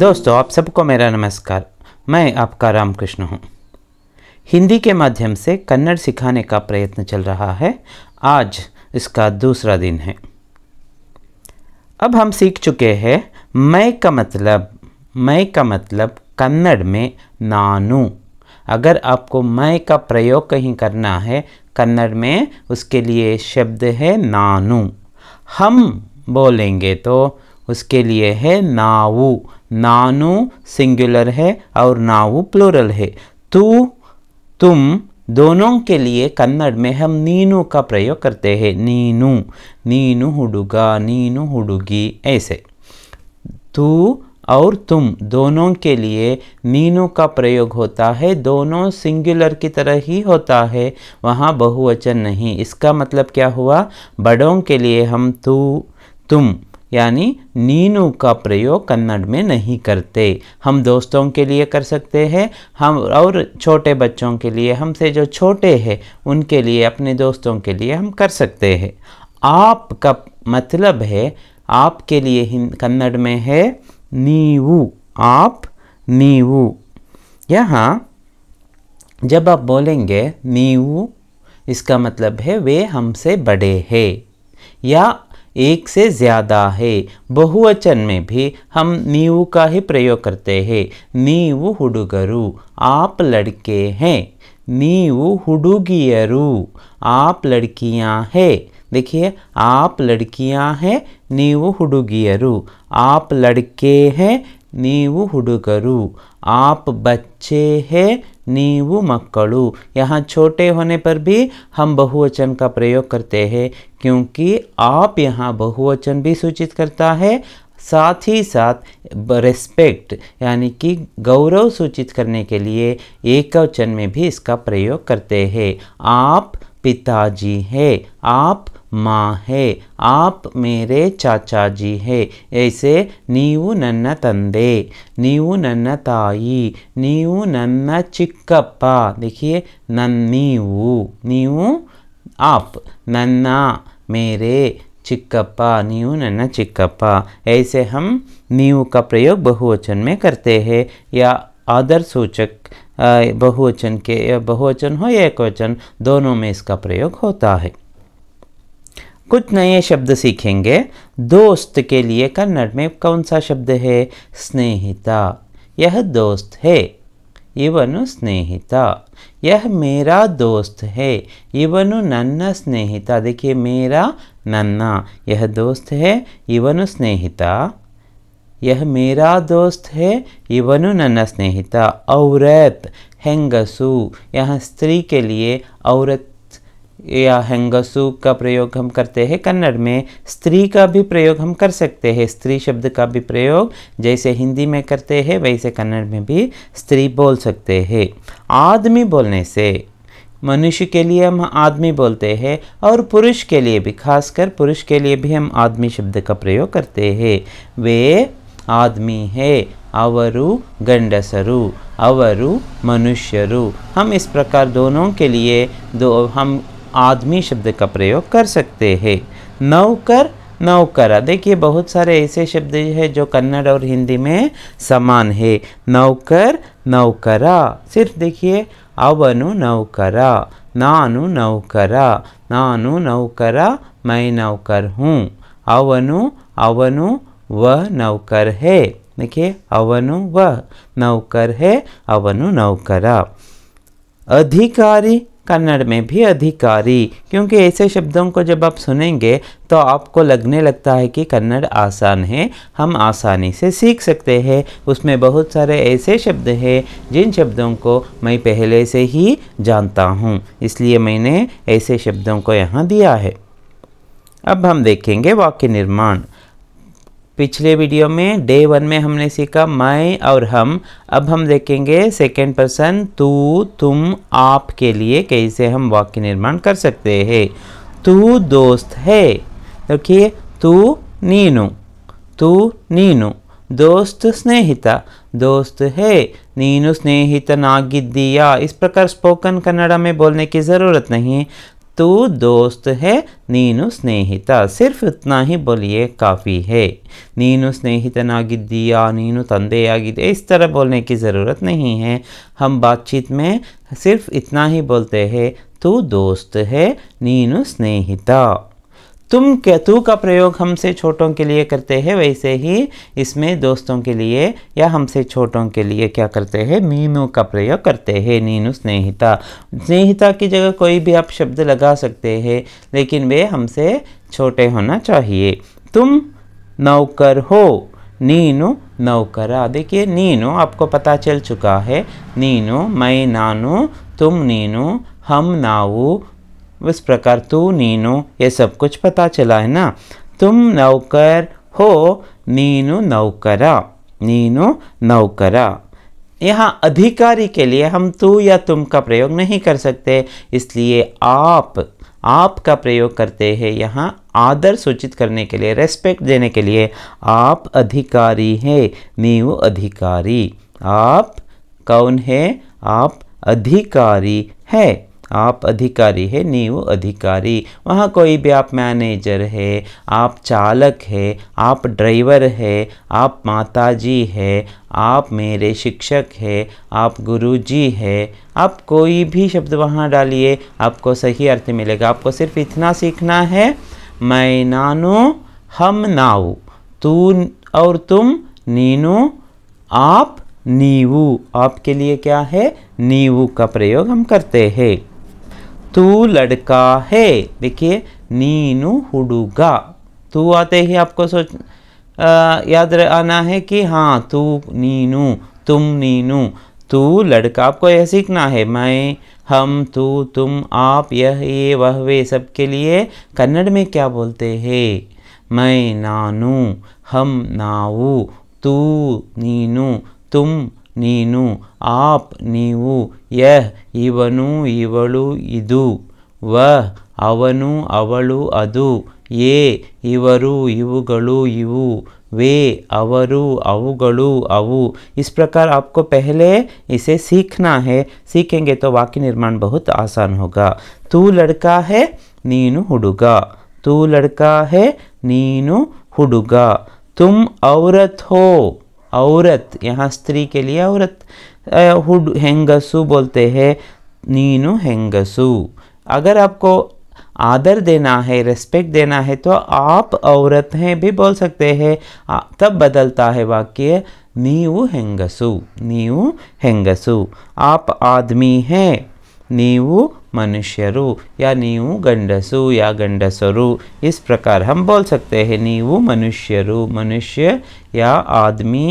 दोस्तों आप सबको मेरा नमस्कार मैं आपका रामकृष्ण हूँ हिंदी के माध्यम से कन्नड़ सिखाने का प्रयत्न चल रहा है आज इसका दूसरा दिन है अब हम सीख चुके हैं मैं का मतलब मैं का मतलब कन्नड़ में नानू अगर आपको मैं का प्रयोग कहीं करना है कन्नड़ में उसके लिए शब्द है नानू हम बोलेंगे तो उसके लिए है नावू नानू सिंगुलर है और नावू प्लूरल है तू तुम दोनों के लिए कन्नड़ में हम नीनू का प्रयोग करते हैं नीनू नीनू हुडुगा नीनू हुडुगी ऐसे तू और तुम दोनों के लिए नीनू का प्रयोग होता है दोनों सिंगुलर की तरह ही होता है वहाँ बहुवचन नहीं इसका मतलब क्या हुआ बड़ों के लिए हम तू तुम यानी नीनू का प्रयोग कन्नड़ में नहीं करते हम दोस्तों के लिए कर सकते हैं हम और छोटे बच्चों के लिए हमसे जो छोटे हैं उनके लिए अपने दोस्तों के लिए हम कर सकते हैं आप का मतलब है आपके लिए कन्नड़ में है नीवू आप नीवू यहाँ जब आप बोलेंगे नीवू इसका मतलब है वे हमसे बड़े हैं या एक से ज़्यादा है बहुवचन में भी हम नीव का ही प्रयोग करते हैं नीव हुडुगरु आप लड़के हैं नीव हुडुगियरु आप लड़कियां हैं देखिए आप लड़कियां हैं नीव हुडुगियरु आप लड़के हैं नीव हुडुगरु आप बच्चे हैं नीवू मक्कड़ू यहाँ छोटे होने पर भी हम बहुवचन का प्रयोग करते हैं क्योंकि आप यहाँ बहुवचन भी सूचित करता है साथ ही साथ रेस्पेक्ट यानी कि गौरव सूचित करने के लिए एकवचन में भी इसका प्रयोग करते हैं आप पिताजी है आप माँ है आप मेरे चाचा जी है ऐसे नीवु नन्न तंदे नीवु नन्न ताई नीवु नन्न चिक्कप्पा देखिए नन्नीवु नीवु आप नन्ना मेरे चिक्कप्पा नीव नन्ना चिक्कप्पा ऐसे हम नीव का प्रयोग बहुवचन में करते हैं या आदर सूचक बहुवचन के बहुवचन हो या एक वचन दोनों में इसका प्रयोग होता है कुछ नए शब्द सीखेंगे दोस्त के लिए कन्नड़ में कौन सा शब्द है स्नेहिता यह दोस्त है इवन स्नेहिता यह मेरा दोस्त है इवनु नन्ना स्नेहिता देखिए मेरा नन्ना यह दोस्त है इवन स्नेहिता यह मेरा दोस्त है ಇವನು न स्नेहिता औरत ಹೆಂಗಸು यहाँ स्त्री के लिए औरत या हेंगसू का प्रयोग हम करते हैं कन्नड़ में स्त्री का भी प्रयोग हम कर सकते हैं स्त्री शब्द का भी प्रयोग जैसे हिंदी में करते हैं वैसे कन्नड़ में भी स्त्री बोल सकते हैं आदमी बोलने से मनुष्य के लिए हम आदमी बोलते हैं और पुरुष के लिए भी खासकर पुरुष के लिए भी हम आदमी शब्द का प्रयोग करते हैं वे आदमी है ಅವರು ಗಂಡಸರು ಅವರು ಮನುಷ್ಯರು हम इस प्रकार दोनों के लिए दो हम आदमी शब्द का प्रयोग कर सकते हैं नौकर नौकरा देखिए बहुत सारे ऐसे शब्द हैं जो कन्नड़ और हिंदी में समान है नौकर नौकरा सिर्फ देखिए अवनु नौकरा नानु नौकरा नानु नौकरा मैं नौकर हूँ अवनु अवनु वह नौकर है देखिए अवनु वह नौकर है अवनु नौकरा अधिकारी कन्नड़ में भी अधिकारी क्योंकि ऐसे शब्दों को जब आप सुनेंगे तो आपको लगने लगता है कि कन्नड़ आसान है हम आसानी से सीख सकते हैं उसमें बहुत सारे ऐसे शब्द हैं जिन शब्दों को मैं पहले से ही जानता हूँ इसलिए मैंने ऐसे शब्दों को यहाँ दिया है अब हम देखेंगे वाक्य निर्माण पिछले वीडियो में डे वन में हमने सीखा मैं और हम अब हम देखेंगे सेकेंड पर्सन तू तुम आप के लिए कैसे हम वाक्य निर्माण कर सकते हैं तू दोस्त है देखिए तू नीनू तू नीनू दोस्त स्नेहिता दोस्त है नीनू स्नेहिता नागिदिया इस प्रकार स्पोकन कन्नडा में बोलने की ज़रूरत नहीं तू दोस्त है नीनू स्नेहिता सिर्फ इतना ही बोलिए काफ़ी है नीनू स्नेहितन आगदिया नीनू तंदे आगदे इस तरह बोलने की ज़रूरत नहीं है हम बातचीत में सिर्फ इतना ही बोलते हैं तू दोस्त है नीनू स्नेहिता तुम के तू का प्रयोग हमसे छोटों के लिए करते हैं वैसे ही इसमें दोस्तों के लिए या हमसे छोटों के लिए क्या करते हैं मीनू का प्रयोग करते हैं नीनू स्नेहिता स्नेहिता की जगह कोई भी आप शब्द लगा सकते हैं लेकिन वे हमसे छोटे होना चाहिए तुम नौकर हो नीनू नौकरा देखिए नीनू आपको पता चल चुका है नीनू मैं नानू तुम नीनू हम नाऊ उस प्रकार तू नीनू ये सब कुछ पता चला है ना तुम नौकर हो नीनू नौकरा नीनू नौकरा यहाँ अधिकारी के लिए हम तू या तुम का प्रयोग नहीं कर सकते इसलिए आप आप का प्रयोग करते हैं यहाँ आदर सूचित करने के लिए रेस्पेक्ट देने के लिए आप अधिकारी हैं नीव अधिकारी आप कौन है आप अधिकारी है आप अधिकारी है नीव अधिकारी वहाँ कोई भी आप मैनेजर है आप चालक है आप ड्राइवर है आप माताजी है आप मेरे शिक्षक है आप गुरुजी है आप कोई भी शब्द वहाँ डालिए आपको सही अर्थ मिलेगा आपको सिर्फ इतना सीखना है मैं नानू हम नाऊ तू और तुम नीनू आप नीवू आपके लिए क्या है नीवू का प्रयोग हम करते हैं तू लड़का है देखिए नीनू हुडुगा तू आते ही आपको सोच आ, याद आना है कि हाँ तू नीनू तुम नीनू तू लड़का आपको यह सीखना है मैं हम तू तुम आप यह ये वह वे सब के लिए कन्नड़ में क्या बोलते हैं मैं नानू हम नाऊ तू नीनू तुम नीनु आप नीवु यह इवनु इवलु इदु वह अवनु अवलु अदु ये इवरु इवुगलु इवु वे अवरु अवुगलु अवु इस प्रकार आपको पहले इसे सीखना है सीखेंगे तो वाक्य निर्माण बहुत आसान होगा तू लड़का है नीनु हुडुगा तू लड़का है नीनु हुडुगा तुम औरत हो औरत यहाँ स्त्री के लिए औरत हुड हेंगसु बोलते हैं नीनु हेंगसु अगर आपको आदर देना है रेस्पेक्ट देना है तो आप औरत हैं भी बोल सकते हैं तब बदलता है वाक्य नीऊ हेंगसु नीऊ हेंगसु आप आदमी हैं नीऊ ಮನುಷ್ಯರು या नीवु गंडसु या गंडसरु इस प्रकार हम बोल सकते हैं नीवु ಮನುಷ್ಯರು मनुष्य या आदमी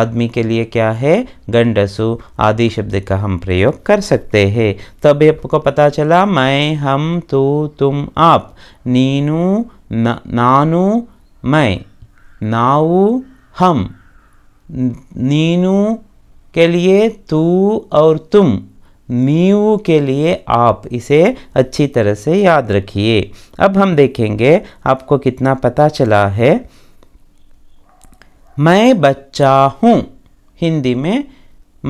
आदमी के लिए क्या है गंडसु आदि शब्द का हम प्रयोग कर सकते हैं तब आपको पता चला मैं हम तू तुम आप नीनू नानू मैं नाऊ हम नीनू के लिए तू और तुम म्यू के लिए आप इसे अच्छी तरह से याद रखिए अब हम देखेंगे आपको कितना पता चला है मैं बच्चा हूँ हिंदी में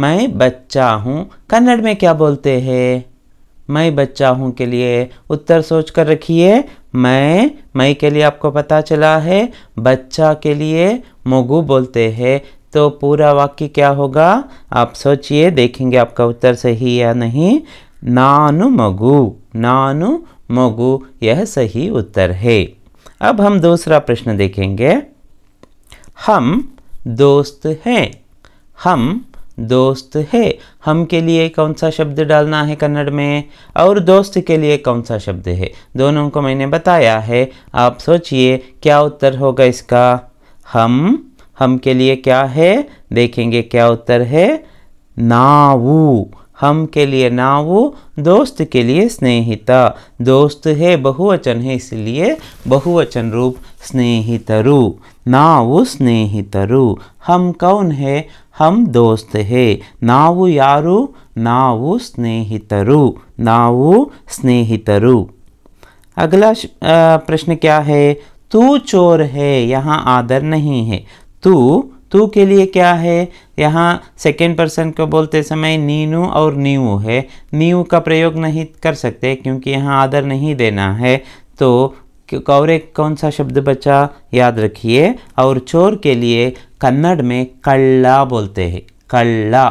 मैं बच्चा हूँ कन्नड़ में क्या बोलते हैं मैं बच्चा हूँ के लिए उत्तर सोच कर रखिए मैं मैं के लिए आपको पता चला है बच्चा के लिए मोगू बोलते हैं तो पूरा वाक्य क्या होगा आप सोचिए देखेंगे आपका उत्तर सही या नहीं नानु मगु नानु मगु यह सही उत्तर है अब हम दूसरा प्रश्न देखेंगे हम दोस्त हैं हम दोस्त है हम के लिए कौन सा शब्द डालना है कन्नड़ में और दोस्त के लिए कौन सा शब्द है दोनों को मैंने बताया है आप सोचिए क्या उत्तर होगा इसका हम हम के लिए क्या है देखेंगे क्या उत्तर है नावू हम के लिए नावो दोस्त के लिए स्नेहिता दोस्त है बहुवचन है इसलिए बहुवचन रूप स्नेहितरु नावु स्नेहितरु हम कौन है हम दोस्त है नावु यारु नावु स्नेहितरु नावु स्नेहितरु अगला प्रश्न क्या है तू चोर है यहाँ आदर नहीं है तू तू के लिए क्या है यहाँ सेकेंड पर्सन को बोलते समय नीनू और नीऊ है नीऊ का प्रयोग नहीं कर सकते क्योंकि यहाँ आदर नहीं देना है तो कौरे कौन सा शब्द बचा याद रखिए और चोर के लिए कन्नड़ में कल्ला बोलते हैं कल्ला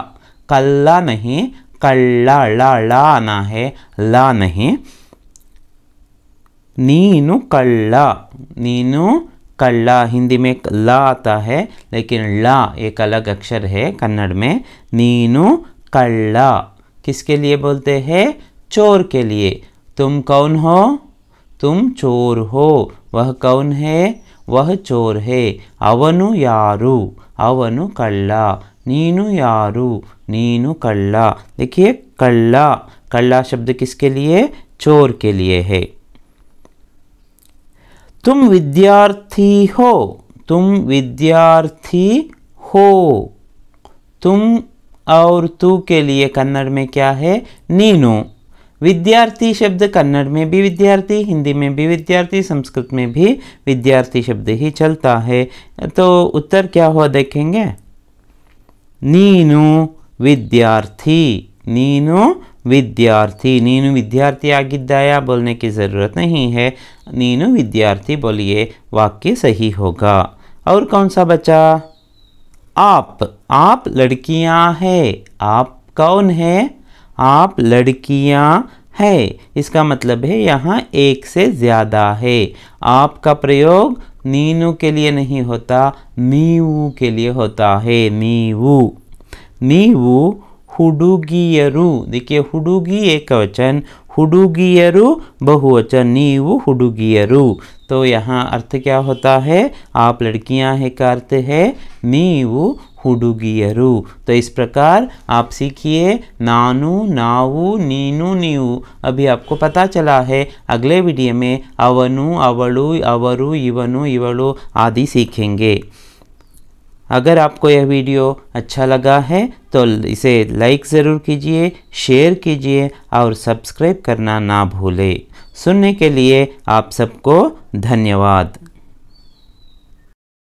कल्ला नहीं कल्ला ला ला आना है ला नहीं नीनू कल्ला नीनू कल्ला हिंदी में ला आता है लेकिन ला एक अलग अक्षर है कन्नड़ में नीनू कल्ला किसके लिए बोलते हैं चोर के लिए तुम कौन हो तुम चोर हो वह कौन है वह चोर है अवनु यारु अवनु कल्ला नीनु यारु नीनु कल्ला देखिए कल्ला कल्ला शब्द किसके लिए चोर के लिए है तुम विद्यार्थी हो तुम विद्यार्थी हो तुम और तू के लिए कन्नड़ में क्या है नीनो विद्यार्थी शब्द कन्नड़ में भी विद्यार्थी हिंदी में भी विद्यार्थी संस्कृत में भी विद्यार्थी शब्द ही चलता है तो उत्तर क्या हुआ देखेंगे नीनू विद्यार्थी विद्यार्थी ವಿದ್ಯಾರ್ಥಿ विद्यार्थी आगे ಆಗಿದ್ದಾಯಾ बोलने की ज़रूरत नहीं है नीनू विद्यार्थी बोलिए वाक्य सही होगा और कौन सा बचा आप आप लड़कियां हैं आप कौन है आप लड़कियां है इसका मतलब है यहाँ एक से ज़्यादा है आपका प्रयोग नीनू के लिए नहीं होता नीवू के लिए होता है नीवू नीवू हुडुगियरु देखिए एक वचन हुडुगियरु बहुवचन नीव हुडुगियरु तो यहाँ अर्थ क्या होता है आप लड़कियाँ है का अर्थ है नीव हुडुगियरु तो इस प्रकार आप सीखिए नानू नावू नीनू नीव अभी आपको पता चला है अगले वीडियो में अवनु अवलु अवरु इवनु इवलु आदि सीखेंगे अगर आपको यह वीडियो अच्छा लगा है तो इसे लाइक ज़रूर कीजिए शेयर कीजिए और सब्सक्राइब करना ना भूलें सुनने के लिए आप सबको धन्यवाद